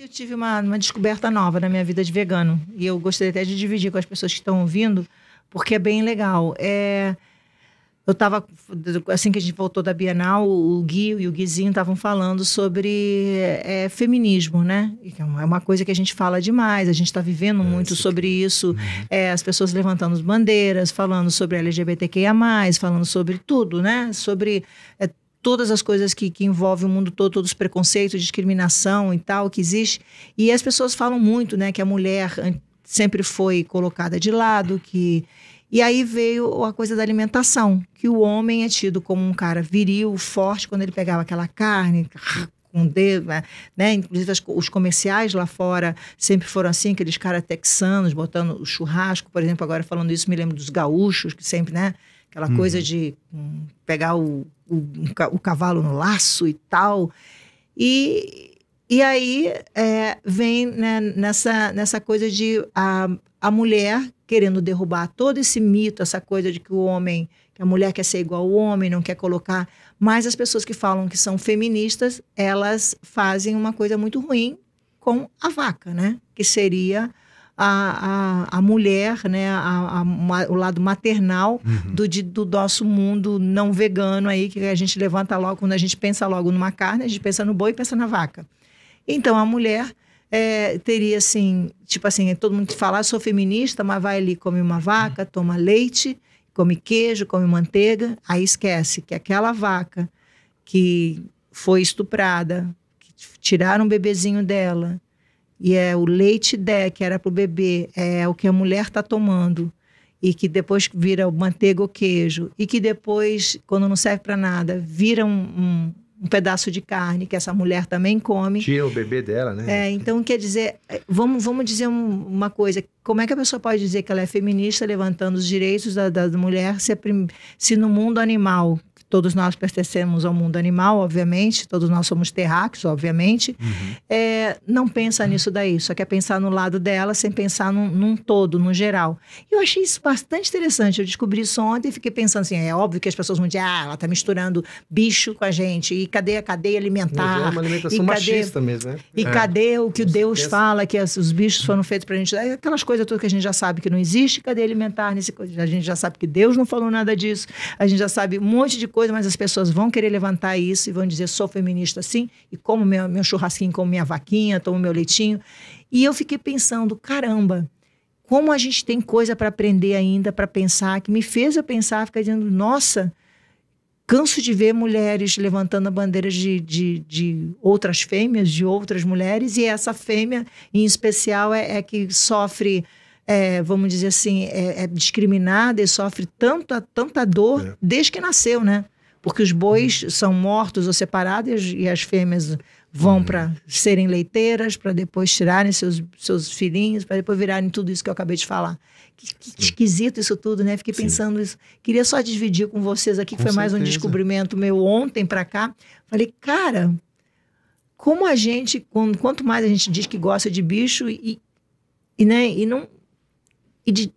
Eu tive uma, uma descoberta nova na minha vida de vegano. E eu gostaria até de dividir com as pessoas que estão ouvindo, porque é bem legal. É... Eu estava assim que a gente voltou da Bienal, o Gui e o Guizinho estavam falando sobre é, feminismo, né? É, é uma coisa que a gente fala demais, a gente está vivendo é, muito sobre que... isso, uhum. é, as pessoas levantando bandeiras, falando sobre LGBTQIA+, falando sobre tudo, né? Sobre é, todas as coisas que, que envolvem o mundo todo, todos os preconceitos, discriminação e tal que existe. E as pessoas falam muito, né, que a mulher sempre foi colocada de lado, que e aí veio a coisa da alimentação, que o homem é tido como um cara viril, forte, quando ele pegava aquela carne, com dedo, né, né? Inclusive os comerciais lá fora sempre foram assim, aqueles caras texanos botando o churrasco, por exemplo, agora falando isso, me lembro dos gaúchos, que sempre, né? Aquela uhum. coisa de hum, pegar o, o, o cavalo no laço e tal. E, e aí é, vem né, nessa, nessa coisa de a, a mulher querendo derrubar todo esse mito, essa coisa de que o homem, que a mulher quer ser igual ao homem, não quer colocar. Mas as pessoas que falam que são feministas, elas fazem uma coisa muito ruim com a vaca, né? Que seria a, a, a, mulher, né, a, a, o lado maternal uhum. do, de, do nosso mundo não vegano aí, que a gente levanta logo, quando a gente pensa logo numa carne, a gente pensa no boi e pensa na vaca. Então, a mulher é, teria assim, tipo assim, é todo mundo que fala, ah, sou feminista, mas vai ali, come uma vaca, toma leite, come queijo, come manteiga, aí esquece que aquela vaca que foi estuprada, que tiraram o bebezinho dela, e é o leite dela que era para o bebê, é o que a mulher está tomando, e que depois vira manteiga ou queijo, e que depois, quando não serve para nada, vira um, um um pedaço de carne que essa mulher também come. Tinha o bebê dela, né? É, então quer dizer, é, vamos, vamos dizer um, uma coisa, como é que a pessoa pode dizer que ela é feminista levantando os direitos da, da mulher se, é, se no mundo animal, Todos nós pertencemos ao mundo animal, obviamente, todos nós somos terráqueos, obviamente. Uhum. É, não pensa uhum. nisso daí, só quer pensar no lado dela sem pensar num, num todo, no geral. E eu achei isso bastante interessante. Eu descobri isso ontem e fiquei pensando assim: é óbvio que as pessoas vão dizer, ah, ela está misturando bicho com a gente, e cadê a cadeia alimentar? Mas é uma alimentação cadê, machista mesmo, né? E é. cadê o que Deus pensa. fala que os bichos foram feitos para a gente? É aquelas coisas todas que a gente já sabe que não existe cadeia alimentar, nesse, a gente já sabe que Deus não falou nada disso, a gente já sabe um monte de coisa coisa, mas as pessoas vão querer levantar isso e vão dizer: sou feminista assim e como meu, meu churrasquinho, como minha vaquinha, tomo meu leitinho. E eu fiquei pensando: caramba, como a gente tem coisa para aprender ainda, para pensar, que me fez eu pensar, ficar dizendo: nossa, canso de ver mulheres levantando a bandeira de, de, de, outras fêmeas, de outras mulheres, e essa fêmea, em especial, é, é que sofre é, vamos dizer assim, é, é, discriminada e sofre tanta, tanta dor é. desde que nasceu, né? Porque os bois uhum. são mortos ou separados e as, fêmeas vão uhum. para serem leiteiras, para depois tirarem seus, seus filhinhos, para depois virarem tudo isso que eu acabei de falar. Que, que esquisito isso tudo, né? Fiquei Sim. pensando isso. Queria só dividir com vocês aqui, que foi certeza. mais um descobrimento meu ontem para cá. Falei, cara, como a gente, quanto mais a gente diz que gosta de bicho e, e, né, e não, e, de,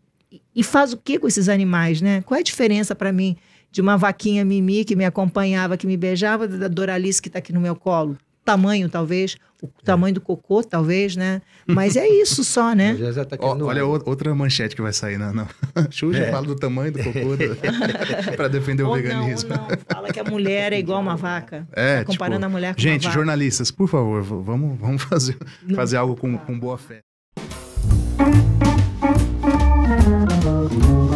e faz o que com esses animais, né? Qual é a diferença para mim de uma vaquinha mimi que me acompanhava, que me beijava, da Doralice que está aqui no meu colo? Tamanho, talvez, o é. tamanho do cocô, talvez, né? Mas é isso só, né? Já, já tá querendo... Olha outra manchete que vai sair, né? não. não. Xuxa é. fala do tamanho do cocô do... para defender o veganismo. Não, não, fala que a mulher é igual uma vaca. É, tá comparando tipo, a mulher com Gente, jornalistas, por favor, vamos, vamos fazer, fazer algo com, com boa fé. Thank you.